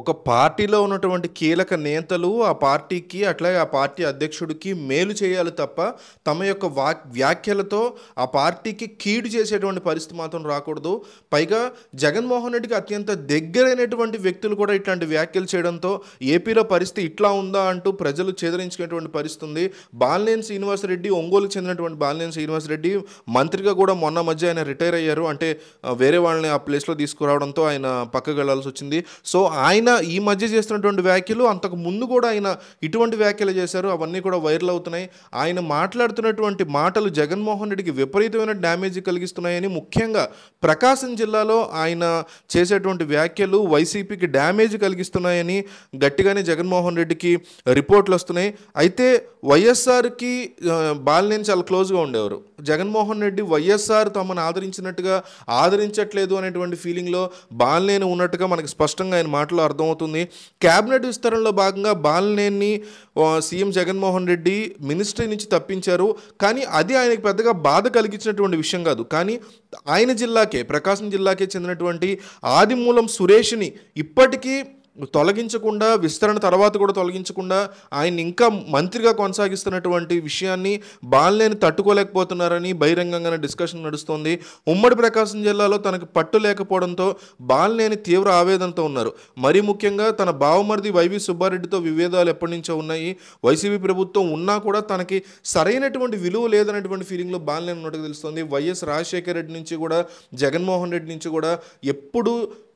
ఒక పార్టీలో ఉన్నటువంటి కీలక నేతలు ఆ పార్టీకి అట్లాగే ఆ పార్టీ అధ్యక్షుడికి మేలు చేయాలి తప్ప తమ యొక్క వాక్ వ్యాఖ్యలతో ఆ పార్టీకి కీడు చేసేటువంటి పరిస్థితి మాత్రం రాకూడదు పైగా జగన్మోహన్ రెడ్డికి అత్యంత దగ్గరైనటువంటి వ్యక్తులు కూడా ఇట్లాంటి వ్యాఖ్యలు చేయడంతో ఏపీలో పరిస్థితి ఇట్లా ఉందా అంటూ ప్రజలు చెదిరించుకునేటువంటి పరిస్థితి ఉంది బాలినేని శ్రీనివాసరెడ్డి ఒంగోలు చెందినటువంటి బాలినేని శ్రీనివాసరెడ్డి మంత్రిగా కూడా మొన్న మధ్య ఆయన రిటైర్ అయ్యారు అంటే వేరే వాళ్ళని ఆ ప్లేస్లో తీసుకురావడంతో ఆయన పక్కకు వెళ్లాల్సి వచ్చింది సో ఆయన ఆయన ఈ మధ్య చేస్తున్నటువంటి వ్యాఖ్యలు అంతకు ముందు కూడా ఆయన ఇటువంటి వ్యాఖ్యలు చేశారు అవన్నీ కూడా వైరల్ అవుతున్నాయి ఆయన మాట్లాడుతున్నటువంటి మాటలు జగన్మోహన్ రెడ్డికి విపరీతమైన డ్యామేజ్ కలిగిస్తున్నాయని ముఖ్యంగా ప్రకాశం జిల్లాలో ఆయన చేసేటువంటి వ్యాఖ్యలు వైసీపీకి డ్యామేజ్ కలిగిస్తున్నాయని గట్టిగానే జగన్మోహన్ రెడ్డికి రిపోర్ట్లు వస్తున్నాయి అయితే వైఎస్ఆర్కి బాలినేని చాలా క్లోజ్గా ఉండేవారు జగన్మోహన్ రెడ్డి వైఎస్ఆర్ తమను ఆదరించినట్టుగా ఆదరించట్లేదు అనేటువంటి ఫీలింగ్లో బాలనేని ఉన్నట్టుగా మనకి స్పష్టంగా ఆయన మాటలో అర్థమవుతుంది క్యాబినెట్ విస్తరణలో భాగంగా బాలనేని సీఎం జగన్మోహన్ రెడ్డి మినిస్ట్రీ నుంచి తప్పించారు కానీ అది ఆయనకు పెద్దగా బాధ కలిగించినటువంటి విషయం కాదు కానీ ఆయన జిల్లాకే ప్రకాశం జిల్లాకే చెందినటువంటి ఆదిమూలం సురేష్ని ఇప్పటికీ తొలగించకుండా విస్తరణ తర్వాత కూడా తొలగించకుండా ఆయన ఇంకా మంత్రిగా కొనసాగిస్తున్నటువంటి విషయాన్ని బాలనేని తట్టుకోలేకపోతున్నారని బహిరంగంగానే డిస్కషన్ నడుస్తోంది ఉమ్మడి ప్రకాశం జిల్లాలో తనకు పట్టు లేకపోవడంతో బాలనేని తీవ్ర ఆవేదనతో ఉన్నారు మరీ ముఖ్యంగా తన బావమరిది వైవి సుబ్బారెడ్డితో విభేదాలు ఎప్పటి నుంచో ఉన్నాయి వైసీపీ ప్రభుత్వం ఉన్నా కూడా తనకి సరైనటువంటి విలువ లేదనేటువంటి ఫీలింగ్లో బాలనేని ఉన్నట్టుగా తెలుస్తోంది వైఎస్ రాజశేఖర రెడ్డి నుంచి కూడా జగన్మోహన్ రెడ్డి నుంచి కూడా ఎప్పుడు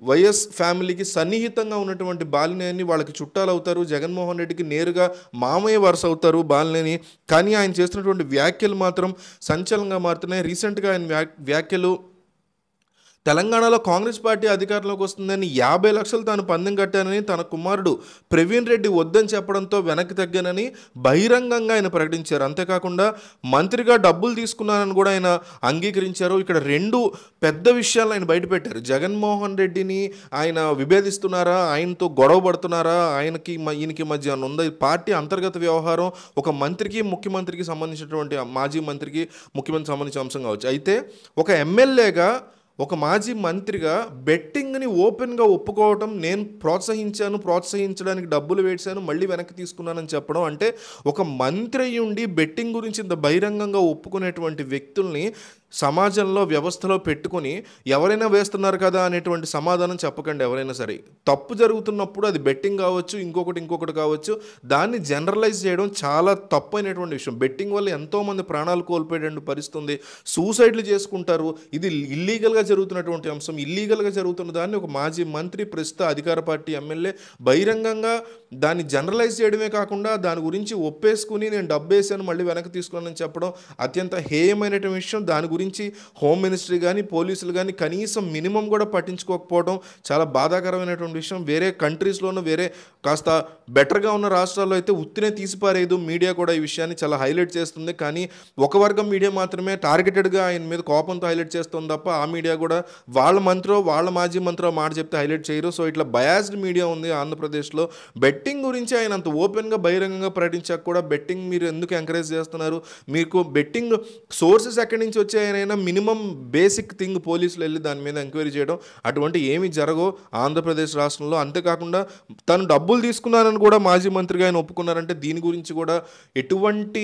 వైఎస్ ఫ్యామిలీకి సన్నిహితంగా ఉన్నటువంటి బాలినేని వాళ్ళకి చుట్టాలు అవుతారు జగన్మోహన్ రెడ్డికి నేరుగా మామయ్య వరుస అవుతారు బాలినేని కానీ ఆయన చేస్తున్నటువంటి వ్యాఖ్యలు మాత్రం సంచలనంగా మారుతున్నాయి రీసెంట్గా ఆయన వ్యాఖ్యలు తెలంగాణలో కాంగ్రెస్ పార్టీ అధికారంలోకి వస్తుందని యాభై లక్షలు తాను పందెం కట్టానని తన కుమారుడు ప్రవీణ్ రెడ్డి వద్దని చెప్పడంతో వెనక్కి తగ్గానని బహిరంగంగా ఆయన ప్రకటించారు అంతేకాకుండా మంత్రిగా డబ్బులు తీసుకున్నానని కూడా ఆయన అంగీకరించారు ఇక్కడ రెండు పెద్ద విషయాలను ఆయన బయటపెట్టారు జగన్మోహన్ రెడ్డిని ఆయన విభేదిస్తున్నారా ఆయనతో గొడవ పడుతున్నారా ఆయనకి ఈయనకి మధ్య ఉందా పార్టీ అంతర్గత వ్యవహారం ఒక మంత్రికి ముఖ్యమంత్రికి సంబంధించినటువంటి మాజీ మంత్రికి ముఖ్యమంత్రికి సంబంధించిన అంశం కావచ్చు అయితే ఒక ఎమ్మెల్యేగా ఒక మాజీ మంత్రిగా బెట్టింగ్ని ఓపెన్గా ఒప్పుకోవడం నేను ప్రోత్సహించాను ప్రోత్సహించడానికి డబ్బులు వేసాను మళ్ళీ వెనక్కి తీసుకున్నానని చెప్పడం అంటే ఒక మంత్రి అయ్యుండి బెట్టింగ్ గురించి ఇంత బహిరంగంగా ఒప్పుకునేటువంటి వ్యక్తుల్ని సమాజంలో వ్యవస్థలో పెట్టుకొని ఎవరైనా వేస్తున్నారు కదా అనేటువంటి సమాధానం చెప్పకండి ఎవరైనా సరే తప్పు జరుగుతున్నప్పుడు అది బెట్టింగ్ కావచ్చు ఇంకొకటి ఇంకొకటి కావచ్చు దాన్ని జనరలైజ్ చేయడం చాలా తప్పు అయినటువంటి విషయం బెట్టింగ్ వల్ల ఎంతోమంది ప్రాణాలు కోల్పోయేటువంటి ఉంది సూసైడ్లు చేసుకుంటారు ఇది ఇల్లీగల్గా జరుగుతున్నటువంటి అంశం ఇల్లీగల్గా జరుగుతున్న దాన్ని ఒక మాజీ మంత్రి ప్రస్తుత అధికార పార్టీ ఎమ్మెల్యే బహిరంగంగా దాన్ని జనరలైజ్ చేయడమే కాకుండా దాని గురించి ఒప్పేసుకుని నేను డబ్బేసాను మళ్ళీ వెనక్కి తీసుకున్నానని చెప్పడం అత్యంత హేయమైనటువంటి విషయం దాని గురించి గురించి హోమ్ మినిస్ట్రీ కానీ పోలీసులు కానీ కనీసం మినిమం కూడా పట్టించుకోకపోవడం చాలా బాధాకరమైనటువంటి విషయం వేరే కంట్రీస్లోనూ వేరే కాస్త బెటర్గా ఉన్న రాష్ట్రాల్లో అయితే ఉత్తినే తీసిపారేదు మీడియా కూడా ఈ విషయాన్ని చాలా హైలైట్ చేస్తుంది కానీ ఒక వర్గం మీడియా మాత్రమే టార్గెటెడ్గా ఆయన మీద కోపంతో హైలైట్ చేస్తుంది తప్ప ఆ మీడియా కూడా వాళ్ళ మంత్రో వాళ్ళ మాజీ మంత్రో మాట చెప్తే హైలైట్ చేయరు సో ఇట్లా బయాస్డ్ మీడియా ఉంది ఆంధ్రప్రదేశ్లో బెట్టింగ్ గురించి ఆయన అంత ఓపెన్గా బహిరంగంగా ప్రకటించాక కూడా బెట్టింగ్ మీరు ఎందుకు ఎంకరేజ్ చేస్తున్నారు మీకు బెట్టింగ్ సోర్సెస్ ఎక్కడి నుంచి వచ్చాయి ఎక్కడైనా మినిమం బేసిక్ థింగ్ పోలీసులు వెళ్ళి దాని మీద ఎంక్వైరీ చేయడం అటువంటి ఏమి జరగో ఆంధ్రప్రదేశ్ రాష్ట్రంలో అంతేకాకుండా తను డబ్బులు తీసుకున్నానని కూడా మాజీ మంత్రిగా ఆయన ఒప్పుకున్నారంటే దీని గురించి కూడా ఎటువంటి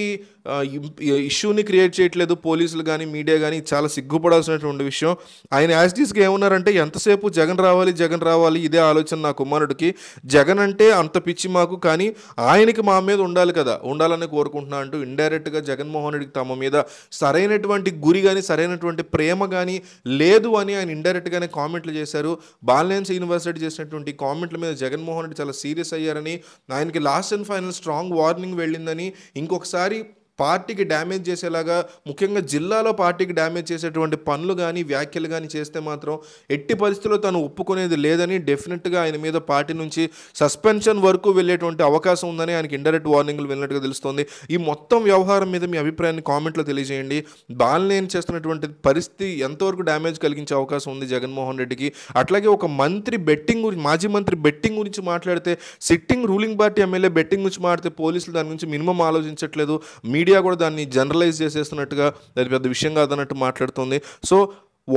ఇష్యూని క్రియేట్ చేయట్లేదు పోలీసులు కానీ మీడియా కానీ చాలా సిగ్గుపడాల్సినటువంటి విషయం ఆయన యాజ్టీస్గా ఏమన్నారంటే ఎంతసేపు జగన్ రావాలి జగన్ రావాలి ఇదే ఆలోచన నా కుమారుడికి జగన్ అంటే అంత పిచ్చి మాకు కానీ ఆయనకి మా మీద ఉండాలి కదా ఉండాలని కోరుకుంటున్నా అంటూ ఇండైరెక్ట్గా జగన్మోహన్ రెడ్డికి తమ మీద సరైనటువంటి గురి కానీ కానీ సరైనటువంటి ప్రేమ కానీ లేదు అని ఆయన ఇండైరెక్ట్గానే కామెంట్లు చేశారు బాలనేన్స్ యూనివర్సిటీ చేసినటువంటి కామెంట్ల మీద జగన్మోహన్ రెడ్డి చాలా సీరియస్ అయ్యారని ఆయనకి last and final strong warning వెళ్ళిందని ఇంకొకసారి పార్టీకి డ్యామేజ్ చేసేలాగా ముఖ్యంగా జిల్లాలో పార్టీకి డ్యామేజ్ చేసేటువంటి పనులు కానీ వ్యాఖ్యలు కానీ చేస్తే మాత్రం ఎట్టి పరిస్థితుల్లో తను ఒప్పుకునేది లేదని డెఫినెట్గా ఆయన మీద పార్టీ నుంచి సస్పెన్షన్ వరకు వెళ్ళేటువంటి అవకాశం ఉందని ఆయనకి ఇండైరెక్ట్ వార్నింగ్లు వెళ్ళినట్టుగా తెలుస్తోంది ఈ మొత్తం వ్యవహారం మీద మీ అభిప్రాయాన్ని కామెంట్లో తెలియజేయండి బాలనేని చేస్తున్నటువంటి పరిస్థితి ఎంతవరకు డ్యామేజ్ కలిగించే అవకాశం ఉంది జగన్మోహన్ రెడ్డికి అట్లాగే ఒక మంత్రి బెట్టింగ్ గురించి మాజీ మంత్రి బెట్టింగ్ గురించి మాట్లాడితే sitting ruling party MLA betting గురించి మాట్లాడితే పోలీసులు దాని గురించి మినిమం ఆలోచించట్లేదు మీ మీడియా కూడా దాన్ని జనరలైజ్ చేసేస్తున్నట్టుగా అది పెద్ద విషయం కాదన్నట్టు మాట్లాడుతుంది so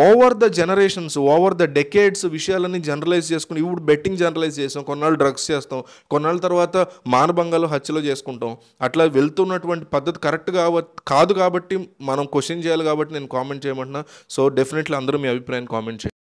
over the generations over the decades విషయాలన్నీ జనరలైజ్ చేసుకుని ఇప్పుడు బెట్టింగ్ జనరలైజ్ చేస్తాం కొన్నాళ్ళు డ్రగ్స్ చేస్తాం కొన్నాళ్ళ తర్వాత మానభంగాలు హత్యలో చేసుకుంటాం అట్లా వెళ్తున్నటువంటి పద్ధతి కరెక్ట్ కావ కాదు కాబట్టి మనం క్వశ్చన్ చేయాలి కాబట్టి నేను కామెంట్ చేయమంటున్నా సో డెఫినెట్లీ అందరూ మీ అభిప్రాయాన్ని కామెంట్ చేయండి